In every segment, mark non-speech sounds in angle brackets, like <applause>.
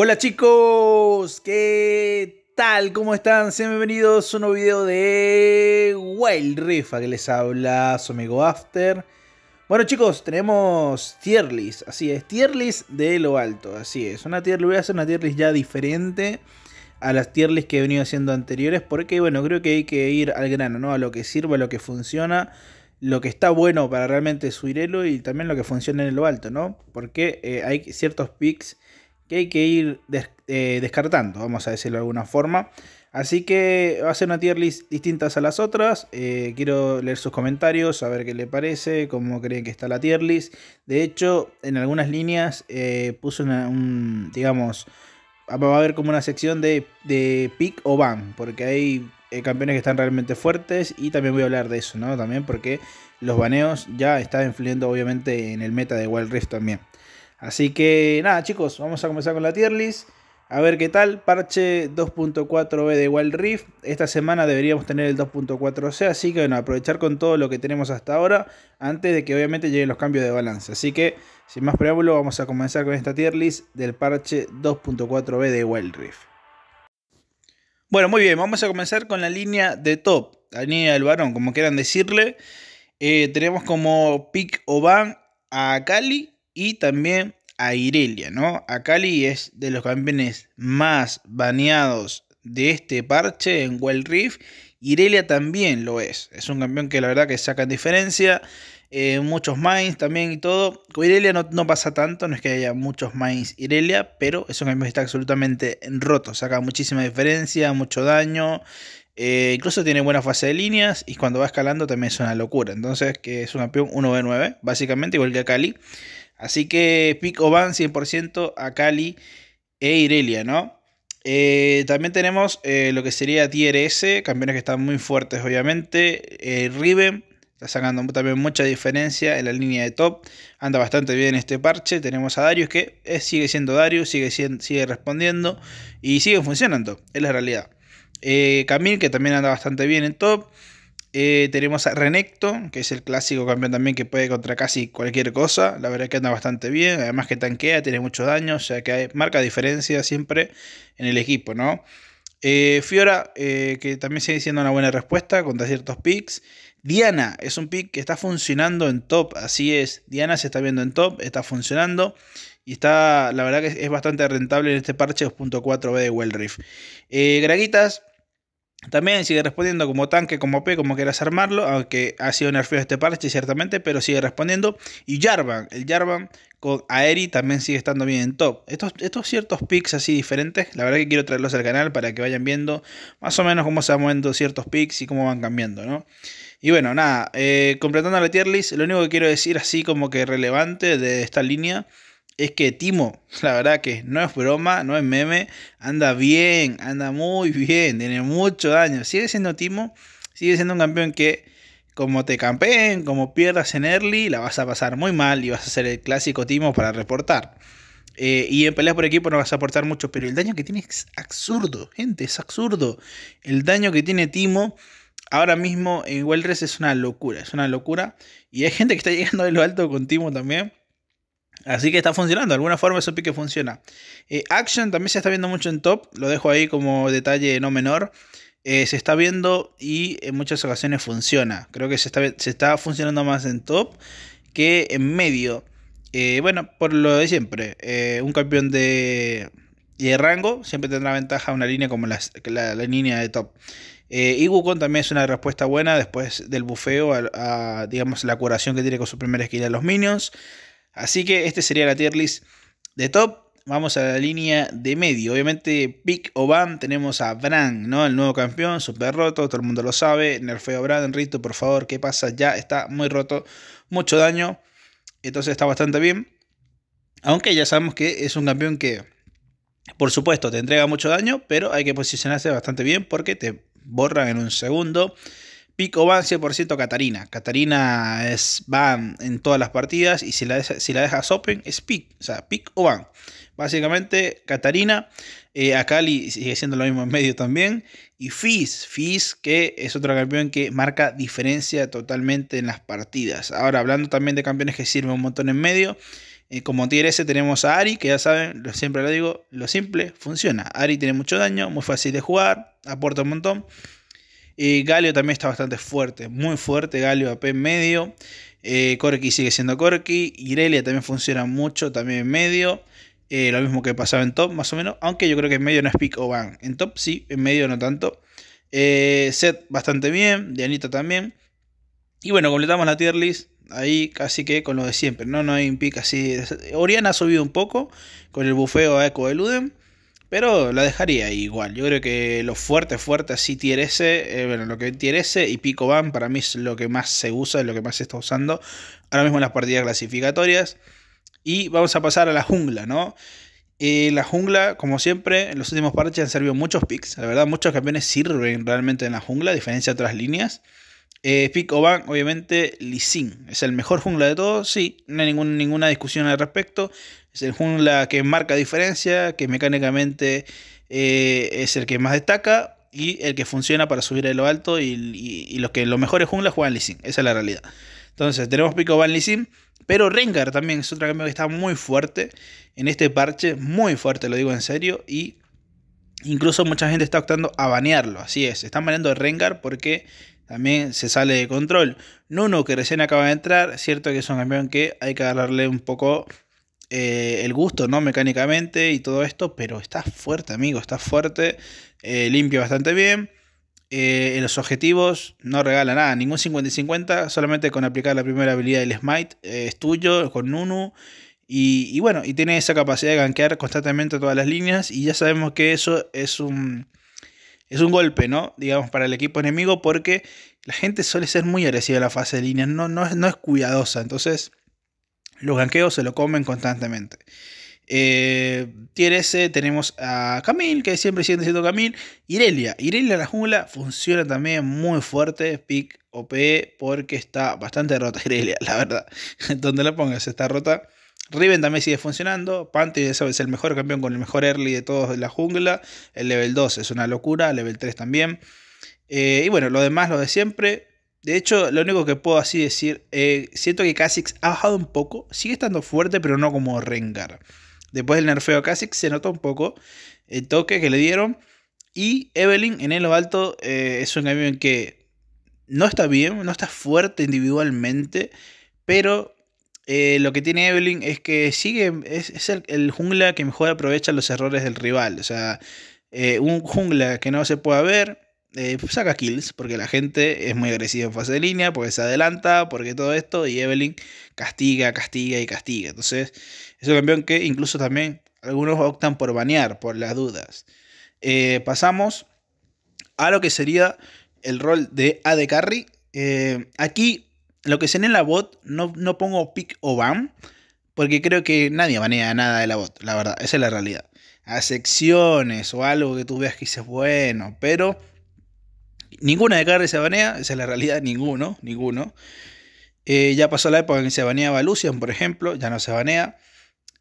Hola chicos, ¿qué tal? ¿Cómo están? Sean bienvenidos a un nuevo video de Wild Rifa, que les habla su amigo After. Bueno chicos, tenemos tier así es, tier de lo alto, así es. Una tier voy a hacer una tier ya diferente a las tier que he venido haciendo anteriores, porque bueno, creo que hay que ir al grano, ¿no? A lo que sirve, a lo que funciona, lo que está bueno para realmente subir elo y también lo que funciona en lo alto, ¿no? Porque eh, hay ciertos picks que hay que ir eh, descartando, vamos a decirlo de alguna forma. Así que va a ser una tier list distintas a las otras. Eh, quiero leer sus comentarios, saber qué le parece, cómo creen que está la tier list. De hecho, en algunas líneas eh, puso un, digamos, va a haber como una sección de, pick o ban, porque hay campeones que están realmente fuertes y también voy a hablar de eso, ¿no? También porque los baneos ya están influyendo obviamente en el meta de Wild Rift también. Así que nada, chicos, vamos a comenzar con la tier list. A ver qué tal, parche 2.4b de Wild Rift. Esta semana deberíamos tener el 2.4c, así que bueno, aprovechar con todo lo que tenemos hasta ahora antes de que obviamente lleguen los cambios de balance. Así que, sin más preámbulo, vamos a comenzar con esta tier list del parche 2.4b de Wild Rift. Bueno, muy bien, vamos a comenzar con la línea de top, la línea del varón, como quieran decirle. Eh, tenemos como pick o van a Cali y también a Irelia, ¿no? Akali es de los campeones más baneados de este parche en Well Rift. Irelia también lo es. Es un campeón que la verdad que saca diferencia. Eh, muchos mines también y todo. Con Irelia no, pasa tanto, no es que haya muchos mines Irelia, pero es un campeón que está absolutamente roto. Saca muchísima diferencia, mucho daño. Eh, incluso tiene buena fase de líneas y cuando va escalando también es una locura. Entonces, que es un campeón 1v9, básicamente, igual que Akali. Así que Pico van 100% a Cali e Irelia, ¿no? Eh, también tenemos eh, lo que sería Tier S, campeones que están muy fuertes, obviamente. Eh, Riven está sacando también mucha diferencia en la línea de top. Anda bastante bien este parche. Tenemos a Darius que eh, sigue siendo Darius, sigue, sigue respondiendo y sigue funcionando. Es la realidad. Camille que también anda bastante bien en top. Eh, tenemos a Renekto, que es el clásico campeón también que puede contra casi cualquier cosa. La verdad que anda bastante bien. Además que tanquea, tiene mucho daño. O sea que marca diferencia siempre en el equipo, ¿no? Eh, Fiora, eh, que también sigue siendo una buena respuesta contra ciertos picks. Diana es un pick que está funcionando en top. Así es. Diana se está viendo en top, está funcionando. Y está, la verdad que es bastante rentable en este parche 2.4B de Well Graguitas, también sigue respondiendo como tanque, como P, como quieras armarlo, aunque ha sido nerfeo este parche ciertamente, pero sigue respondiendo. Y Jarvan, el Jarvan con Aeri también sigue estando bien en top. Estos, estos ciertos picks así diferentes, la verdad que quiero traerlos al canal para que vayan viendo más o menos cómo se van moviendo ciertos picks y cómo van cambiando, ¿no? Y bueno, nada, eh, completando la tier list, lo único que quiero decir así como que relevante de esta línea es que Timo, <laughs> la verdad que no es broma, no es meme, anda bien, anda muy bien, tiene mucho daño. Sigue siendo Timo, sigue siendo un campeón que como te campeen, como pierdas en early, la vas a pasar muy mal y vas a ser el clásico Timo para reportar. Eh, y en peleas por equipo no vas a aportar mucho, pero el daño que tiene es absurdo, gente, es absurdo. El daño que tiene Timo ahora mismo en Wellress es una locura, es una locura. Y hay gente que está <laughs> llegando de lo alto con Timo también. Así que está funcionando, de alguna forma eso pique funciona. Eh, Action también se está viendo mucho en top, lo dejo ahí como detalle no menor. Eh, se está viendo y en muchas ocasiones funciona. Creo que se está, funcionando más en top que en medio. Eh, bueno, por lo de siempre, un campeón de, de, rango siempre tendrá ventaja una línea como la, línea de top. y Wukong también es una respuesta buena después del bufeo a, digamos, la curación que tiene con su primera esquina a los minions. Así que este sería la tier list de top. Vamos a la línea de medio. Obviamente, pick o tenemos a Bran, ¿no? El nuevo campeón, super roto, todo el mundo lo sabe. Nerfeo Bran, Rito, por favor, ¿qué pasa? Ya está muy roto, mucho daño. Entonces está bastante bien. Aunque ya sabemos que es un campeón que, por supuesto, te entrega mucho daño, pero hay que posicionarse bastante bien porque te borran en un segundo. Pico van 100% Catarina. Catarina es van en todas las partidas y si la, si la dejas open es pick. O sea, pick o van. Básicamente, Catarina, eh, Akali sigue siendo lo mismo en medio también. Y Fizz, Fizz que es otro campeón que marca diferencia totalmente en las partidas. Ahora, hablando también de campeones que sirven un montón en medio, eh, como tier S tenemos a Ari, que ya saben, siempre lo digo, lo simple funciona. Ari tiene mucho daño, muy fácil de jugar, aporta un montón. Galio también está bastante fuerte, muy fuerte. Galio AP en medio. Eh, Corki sigue siendo Corki. Irelia también funciona mucho, también en medio. Eh, lo mismo que pasaba en top, más o menos. Aunque yo creo que en medio no es pick o van. En top sí, en medio no tanto. Eh, Set bastante bien. Dianita también. Y bueno, completamos la tier list ahí casi que con lo de siempre, ¿no? No hay un pick así. Oriana ha subido un poco con el bufeo a Eco de Luden. Pero la dejaría igual. Yo creo que lo fuerte, fuerte así tier S, eh, bueno, lo que tier y Pico Van para mí es lo que más se usa, es lo que más se está usando ahora mismo en las partidas clasificatorias. Y vamos a pasar a la jungla, ¿no? Eh, la jungla, como siempre, en los últimos parches han servido muchos picks. La verdad, muchos campeones sirven realmente en la jungla, a diferencia de otras líneas. Eh, pico pick obviamente, Lee ¿Es el mejor jungla de todos? Sí, no hay ninguna discusión al respecto. Es el jungla que marca diferencia, que mecánicamente eh, es el que más destaca y el que funciona para subir a lo alto. Y, los que mejor mejores jungla juegan Lee Esa es la realidad. Entonces, tenemos Pico Van Lee Sin, pero Rengar también es otro campeón que está muy fuerte en este parche, muy fuerte, lo digo en serio. Y incluso mucha gente está optando a banearlo. Así es, están baneando a Rengar porque también se sale de control. Nuno, que recién acaba de entrar, cierto que es un campeón que hay que agarrarle un poco eh, el gusto, ¿no? Mecánicamente y todo esto, pero está fuerte, amigo, está fuerte, eh, limpia bastante bien. Eh, en los objetivos no regala nada, ningún 50 50, solamente con aplicar la primera habilidad del Smite es tuyo, con Nunu. Y, bueno, y tiene esa capacidad de gankear constantemente todas las líneas. Y ya sabemos que eso es un, es un golpe, ¿no? Digamos, para el equipo enemigo, porque la gente suele ser muy agresiva en la fase de líneas, no, no, no es cuidadosa. Entonces, los ganqueos se lo comen constantemente. Eh, tier tenemos a Camille, que siempre sigue siendo Camille. Irelia. Irelia la jungla funciona también muy fuerte. Pick OP porque está bastante rota <laughs> Irelia, la verdad. <laughs> Donde la pongas está rota. Riven también sigue funcionando. Panty, es el mejor campeón con el mejor early de todos de la jungla. El level 2 es una locura. Level 3 también. Eh, y bueno, lo demás, lo de siempre. De hecho, lo único que puedo así decir, eh, siento que Kha'Zix ha bajado un poco, sigue estando fuerte, pero no como Rengar. Después del nerfeo a Kha'Zix se nota un poco el toque que le dieron. Y Evelyn en lo alto eh, es un en que no está bien, no está fuerte individualmente, pero eh, lo que tiene Evelyn es que sigue, es, el, jungla que mejor aprovecha los errores del rival. O sea, un jungla que no se puede ver, eh, saca kills, porque la gente es muy agresiva en fase de línea, porque se adelanta, porque todo esto, y Evelyn castiga, castiga y castiga. Entonces, es un campeón que incluso también algunos optan por banear, por las dudas. Eh, pasamos a lo que sería el rol de AD Carry. Eh, aquí, lo que sería en la bot, no, no pongo pick o ban, porque creo que nadie banea nada de la bot, la verdad, esa es la realidad. A secciones o algo que tú veas que dices, bueno, pero Ninguna de Carry se banea, esa es la realidad, ninguno, ninguno. Eh, ya pasó la época en que se baneaba Lucian, por ejemplo, ya no se banea.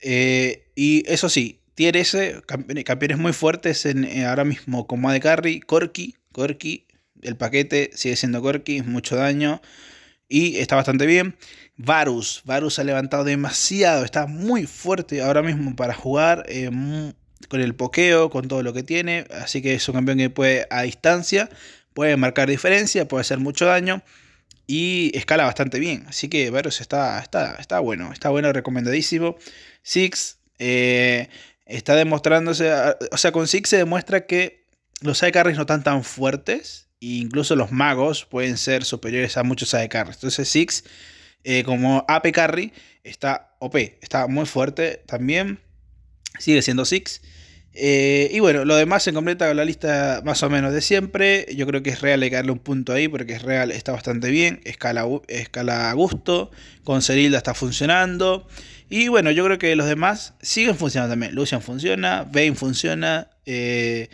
Eh, y eso sí, tiene ese campeones muy fuertes en, eh, ahora mismo como de Carry, Corki, Corki, el paquete sigue siendo Corki, mucho daño y está bastante bien. Varus, Varus ha levantado demasiado, está muy fuerte ahora mismo para jugar em, con el pokeo, con todo lo que tiene, así que es un campeón que puede a distancia puede marcar diferencia, puede hacer mucho daño y escala bastante bien. Así que Varus está, está, está bueno, está bueno, recomendadísimo. Six eh, está demostrándose, o sea, con Six se demuestra que los sidecarries no están tan fuertes, e incluso los magos pueden ser superiores a muchos sidecarries. Entonces, Six, eh, como AP carry, está OP, está muy fuerte también. Sigue siendo Six. Eh, y bueno, lo demás se completa la lista más o menos de siempre. Yo creo que es real darle un punto ahí porque es real, está bastante bien. Escala, escala a gusto. Con Cerilda está funcionando. Y bueno, yo creo que los demás siguen funcionando también. Lucian funciona, Vayne funciona, eh,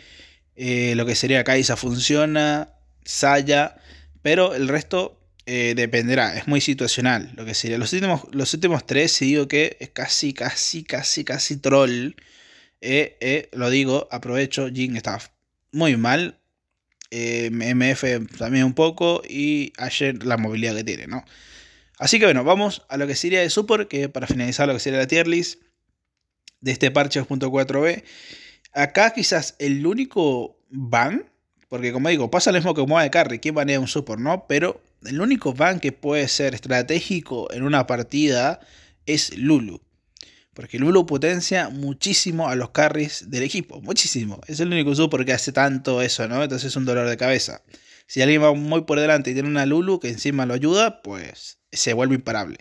eh, lo que sería Kaisa funciona, Saya, pero el resto dependerá, es muy situacional lo que sería. Los últimos, los últimos tres, si digo que es casi, casi, casi, casi troll. Eh, eh, lo digo, aprovecho, Jin está muy mal. Eh, MF también un poco. Y ayer la movilidad que tiene, ¿no? Así que bueno, vamos a lo que sería de Super, que para finalizar lo que sería la tier list de este parche 2.4b. Acá quizás el único ban, porque como digo, pasa el mismo que Moa de Carry, ¿quién banea un Super, no? Pero el único ban que puede ser estratégico en una partida es Lulu. Porque Lulu potencia muchísimo a los carries del equipo. Muchísimo. Es el único super que hace tanto eso, ¿no? Entonces es un dolor de cabeza. Si alguien va muy por delante y tiene una Lulu que encima lo ayuda, pues se vuelve imparable.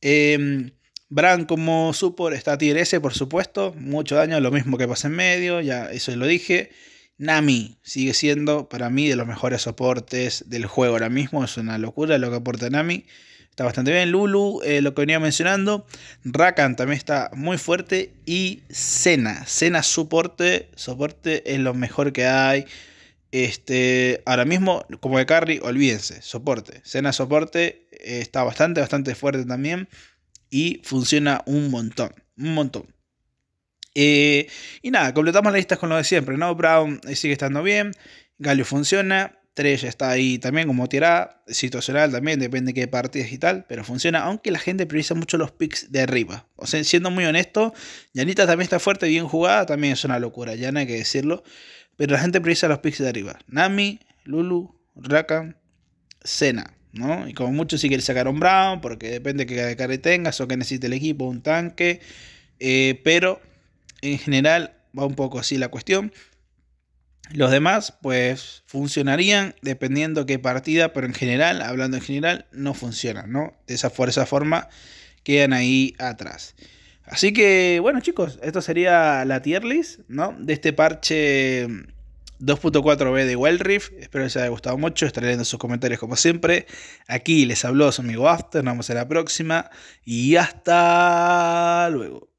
Brand em, Bran como support está tier por supuesto. Mucho daño, lo mismo que pasa en medio, ya eso lo dije. Nami sigue siendo para mí de los mejores soportes del juego ahora mismo. Es una locura lo que aporta Nami está bastante bien. Lulu, eh, lo que venía mencionando. Rakan también está muy fuerte. Y Cena. Cena soporte. Soporte es lo mejor que hay. Este, ahora mismo, como de carry, olvídense. Soporte. Cena soporte eh, está bastante, bastante fuerte también. Y funciona un montón. Un montón. Eh, y nada, completamos las listas con lo de siempre, ¿no? Brown sigue estando bien, Galio funciona, ya está ahí también como tirada, situacional también, depende de qué partidas y tal, pero funciona, aunque la gente prioriza mucho los picks de arriba. O sea, siendo muy honesto, Yanita también está fuerte, bien jugada, también es una locura, ya no hay que decirlo, pero la gente prioriza los picks de arriba. Nami, Lulu, Rakan, Sena, ¿no? Y como mucho si sí sacar un Brown, porque depende de qué carry tengas o que necesite el equipo, un tanque, eh, pero en general va un poco así la cuestión. Los demás, pues, funcionarían dependiendo qué partida, pero en general, hablando en general, no funcionan, ¿no? De esa, fuerza forma quedan ahí atrás. Así que, bueno, chicos, esto sería la tier list, ¿no? De este parche 2.4b mm, de Wild Rift. Espero les haya gustado mucho. Estaré leyendo sus comentarios como siempre. Aquí les habló su amigo After. Nos vemos en la próxima. Y hasta luego.